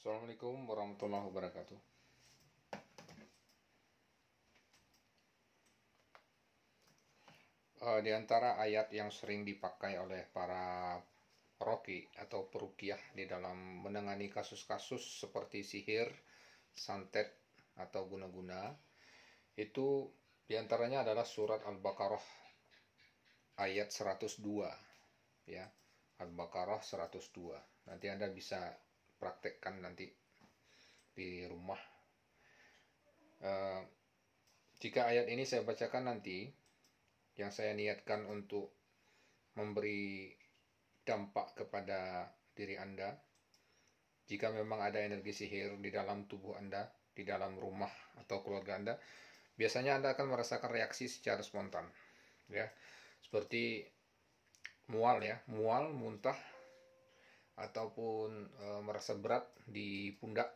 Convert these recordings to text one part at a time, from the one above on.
Assalamualaikum warahmatullahi wabarakatuh. Uh, di antara ayat yang sering dipakai oleh para roki atau perukiah di dalam menangani kasus-kasus seperti sihir, santet, atau guna-guna, itu diantaranya adalah surat Al-Baqarah ayat 102. Ya, Al-Baqarah 102. Nanti Anda bisa praktekkan nanti di rumah. Uh, jika ayat ini saya bacakan nanti, yang saya niatkan untuk memberi dampak kepada diri Anda, jika memang ada energi sihir di dalam tubuh Anda, di dalam rumah atau keluarga Anda, biasanya Anda akan merasakan reaksi secara spontan, ya, seperti mual ya, mual, muntah, ataupun e, merasa berat di pundak,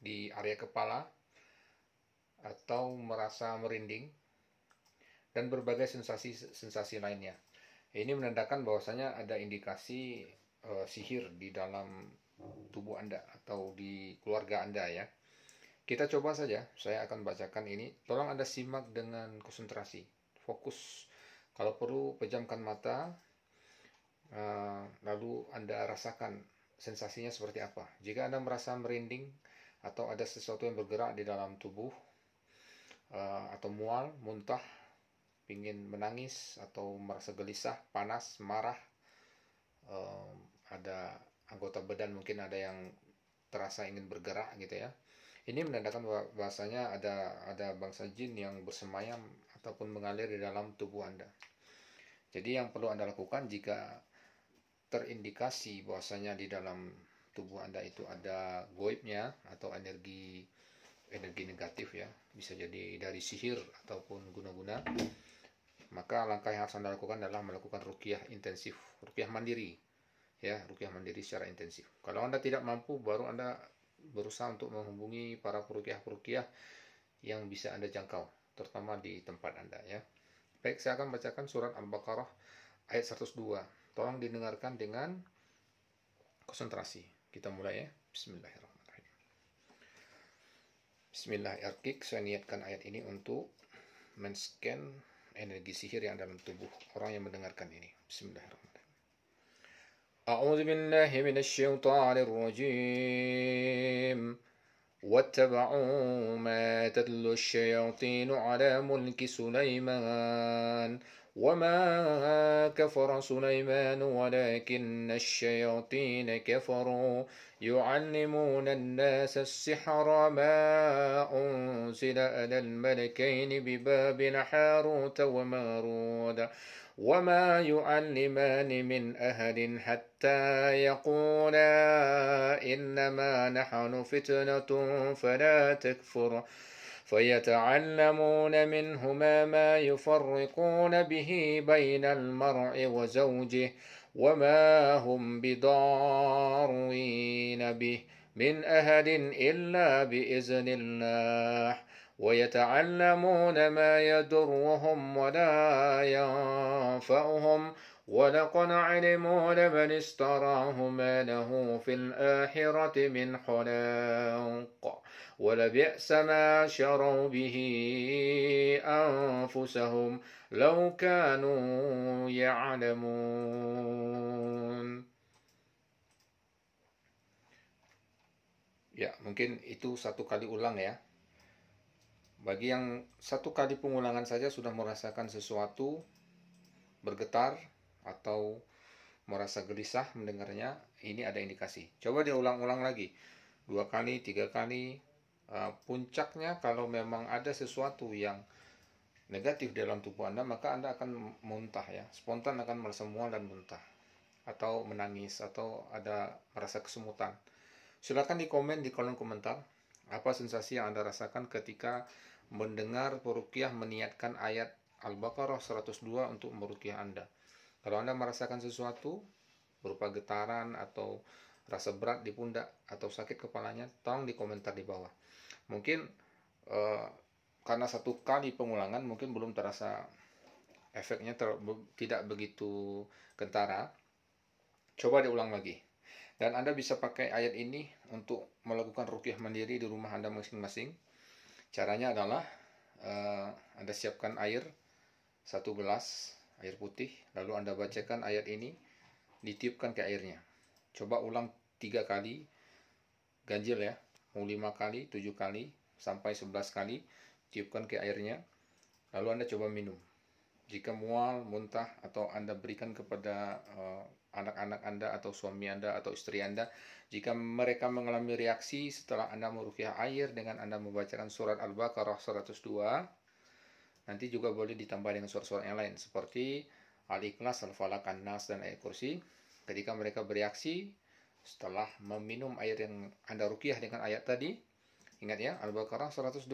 di area kepala, atau merasa merinding, dan berbagai sensasi-sensasi lainnya. Ini menandakan bahwasanya ada indikasi e, sihir di dalam tubuh Anda atau di keluarga Anda ya. Kita coba saja, saya akan bacakan ini. Tolong Anda simak dengan konsentrasi, fokus. Kalau perlu pejamkan mata, Eh, lalu Anda rasakan sensasinya seperti apa. Jika Anda merasa merinding atau ada sesuatu yang bergerak di dalam tubuh, eh, atau mual, muntah, ingin menangis, atau merasa gelisah, panas, marah, eh, ada anggota badan mungkin ada yang terasa ingin bergerak gitu ya. Ini menandakan bahasanya ada ada bangsa jin yang bersemayam ataupun mengalir di dalam tubuh Anda. Jadi yang perlu Anda lakukan jika terindikasi bahwasanya di dalam tubuh Anda itu ada goibnya atau energi energi negatif ya, bisa jadi dari sihir ataupun guna-guna, maka langkah yang harus Anda lakukan adalah melakukan rukiah intensif, rukiah mandiri. Ya, rukiah mandiri secara intensif. Kalau Anda tidak mampu, baru Anda berusaha untuk menghubungi para perukiah-perukiah yang bisa Anda jangkau, terutama di tempat Anda ya. Baik, saya akan bacakan surat Al-Baqarah ayat 102. Tolong didengarkan dengan konsentrasi. Kita mulai ya. Bismillahirrahmanirrahim. Bismillahirrahmanirrahim. Saya niatkan ayat ini untuk men-scan energi sihir yang dalam tubuh orang yang mendengarkan ini. Bismillahirrahmanirrahim. أعوذ بالله من الشيطان الرجيم واتبعوا ما تتلو الشياطين على ملك سليمان وما كفر سليمان ولكن الشياطين كفروا يعلمون الناس السحر ما أنزل على الملكين بباب حاروت وماروت وما يعلمان من أهل حتى يقولا إنما نحن فتنة فلا تكفر فيتعلمون منهما ما يفرقون به بين المرء وزوجه وما هم بضارين به من أهل إلا بإذن الله ويتعلمون ما يضرهم ولا ينفعهم ولقد علموا لمن اشتراه ما له في الآخرة من خلاق ولبئس ما شروا به أنفسهم لو كانوا يعلمون Ya, mungkin itu satu kali ulang ya. Bagi yang satu kali pengulangan saja sudah merasakan sesuatu bergetar, atau merasa gelisah mendengarnya, ini ada indikasi. Coba diulang ulang lagi, dua kali, tiga kali. Uh, puncaknya kalau memang ada sesuatu yang negatif dalam tubuh Anda, maka Anda akan muntah ya, spontan akan merasa mual dan muntah, atau menangis, atau ada merasa kesemutan. Silahkan di komen di kolom komentar, apa sensasi yang Anda rasakan ketika mendengar perukiah meniatkan ayat Al-Baqarah 102 untuk merukiah Anda. Kalau Anda merasakan sesuatu berupa getaran atau rasa berat di pundak atau sakit kepalanya, tolong komentar di bawah. Mungkin e, karena satu kali pengulangan mungkin belum terasa efeknya ter, tidak begitu kentara. Coba diulang lagi. Dan Anda bisa pakai ayat ini untuk melakukan rukyah mandiri di rumah Anda masing-masing. Caranya adalah e, Anda siapkan air satu gelas air putih, lalu Anda bacakan ayat ini, ditiupkan ke airnya. Coba ulang tiga kali, ganjil ya, mau lima kali, tujuh kali, sampai sebelas kali, tiupkan ke airnya, lalu Anda coba minum. Jika mual, muntah, atau Anda berikan kepada anak eh, anak-anak Anda atau suami Anda atau istri Anda jika mereka mengalami reaksi setelah Anda merukiah air dengan Anda membacakan surat Al-Baqarah 102 Nanti juga boleh ditambah dengan surat-surat yang lain seperti Al-Ikhlas, al falak An-Nas, dan Ayat Kursi. Ketika mereka bereaksi setelah meminum air yang Anda rukiah dengan ayat tadi, ingat ya, Al-Baqarah 102,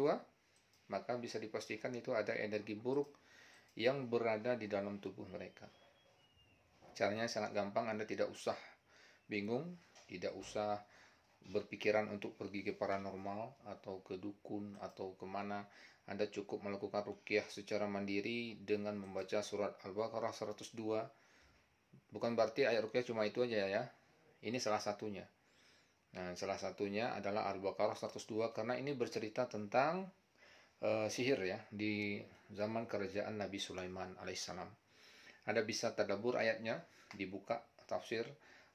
maka bisa dipastikan itu ada energi buruk yang berada di dalam tubuh mereka. Caranya sangat gampang, Anda tidak usah bingung, tidak usah berpikiran untuk pergi ke paranormal atau ke dukun atau kemana Anda cukup melakukan rukyah secara mandiri dengan membaca surat Al-Baqarah 102 bukan berarti ayat rukyah cuma itu aja ya ini salah satunya nah salah satunya adalah Al-Baqarah 102 karena ini bercerita tentang uh, sihir ya di zaman kerajaan Nabi Sulaiman alaihissalam Anda bisa tadabur ayatnya dibuka tafsir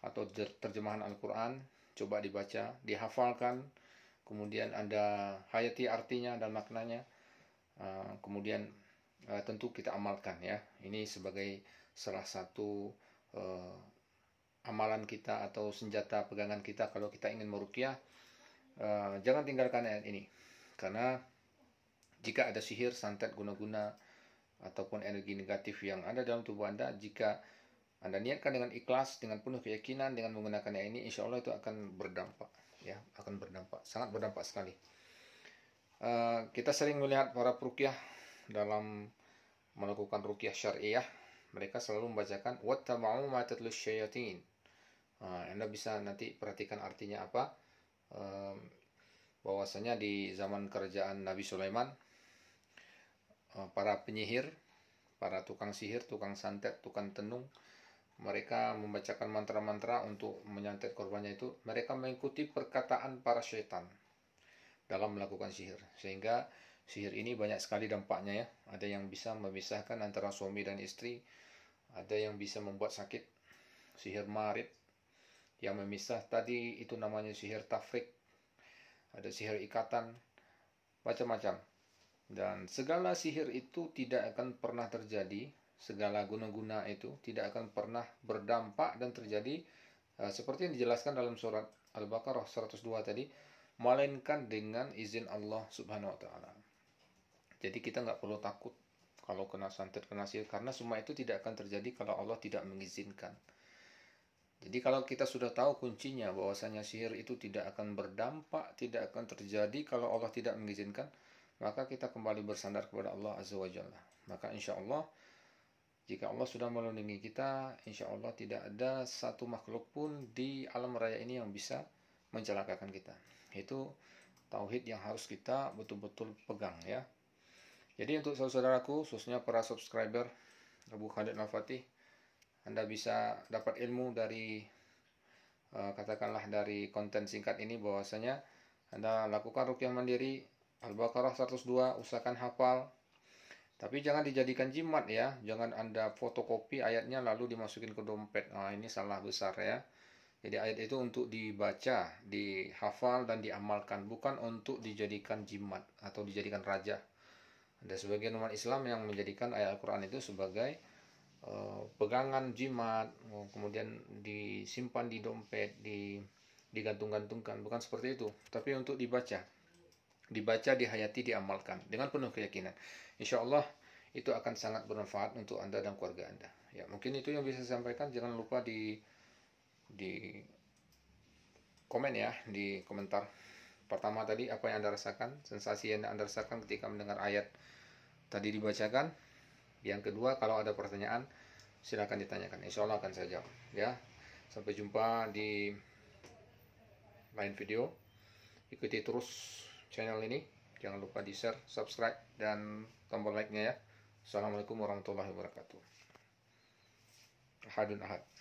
atau terjemahan Al-Quran coba dibaca, dihafalkan, kemudian Anda hayati artinya dan maknanya, eh, kemudian eh, tentu kita amalkan ya. Ini sebagai salah satu eh, amalan kita atau senjata pegangan kita kalau kita ingin merukyah. jangan tinggalkan ayat ini, karena jika ada sihir, santet, guna-guna, ataupun energi negatif yang ada dalam tubuh Anda, jika anda niatkan dengan ikhlas, dengan penuh keyakinan, dengan menggunakannya ini, insya Allah itu akan berdampak, ya, akan berdampak, sangat berdampak sekali. Uh, kita sering melihat para perukiah dalam melakukan rukyah syariah, mereka selalu membacakan wata ma tatlu syayatin. Uh, anda bisa nanti perhatikan artinya apa. Uh, bahwasanya di zaman kerajaan Nabi Sulaiman, para penyihir, para tukang sihir, tukang santet, tukang tenung, mereka membacakan mantra-mantra untuk menyantet korbannya itu, mereka mengikuti perkataan para setan dalam melakukan sihir. Sehingga sihir ini banyak sekali dampaknya ya. Ada yang bisa memisahkan antara suami dan istri, ada yang bisa membuat sakit, sihir marit, yang memisah tadi itu namanya sihir tafrik, ada sihir ikatan, macam-macam. Dan segala sihir itu tidak akan pernah terjadi segala guna-guna itu tidak akan pernah berdampak dan terjadi uh, seperti yang dijelaskan dalam surat Al-Baqarah 102 tadi melainkan dengan izin Allah Subhanahu wa taala. Jadi kita nggak perlu takut kalau kena santet kena sihir karena semua itu tidak akan terjadi kalau Allah tidak mengizinkan. Jadi kalau kita sudah tahu kuncinya bahwasanya sihir itu tidak akan berdampak, tidak akan terjadi kalau Allah tidak mengizinkan, maka kita kembali bersandar kepada Allah Azza wa Jalla. Maka insya Allah jika Allah sudah melindungi kita, insya Allah tidak ada satu makhluk pun di alam raya ini yang bisa mencelakakan kita. Itu tauhid yang harus kita betul-betul pegang ya. Jadi untuk saudaraku, khususnya para subscriber Abu Khalid Al-Fatih, Anda bisa dapat ilmu dari eh, katakanlah dari konten singkat ini bahwasanya Anda lakukan rukyah mandiri Al-Baqarah 102, usahakan hafal, tapi jangan dijadikan jimat ya, jangan Anda fotokopi ayatnya lalu dimasukin ke dompet. Nah, ini salah besar ya. Jadi ayat itu untuk dibaca, dihafal dan diamalkan, bukan untuk dijadikan jimat atau dijadikan raja. Ada sebagian umat Islam yang menjadikan ayat Al-Qur'an itu sebagai eh, pegangan jimat, oh, kemudian disimpan di dompet, di digantung-gantungkan, bukan seperti itu, tapi untuk dibaca dibaca, dihayati, diamalkan dengan penuh keyakinan. Insya Allah itu akan sangat bermanfaat untuk Anda dan keluarga Anda. Ya, mungkin itu yang bisa saya sampaikan. Jangan lupa di di komen ya, di komentar. Pertama tadi apa yang Anda rasakan, sensasi yang Anda rasakan ketika mendengar ayat tadi dibacakan. Yang kedua, kalau ada pertanyaan silakan ditanyakan. Insya Allah akan saya jawab. Ya, sampai jumpa di lain video. Ikuti terus channel ini. Jangan lupa di share, subscribe, dan tombol like-nya ya. Assalamualaikum warahmatullahi wabarakatuh. Ahadun ahad.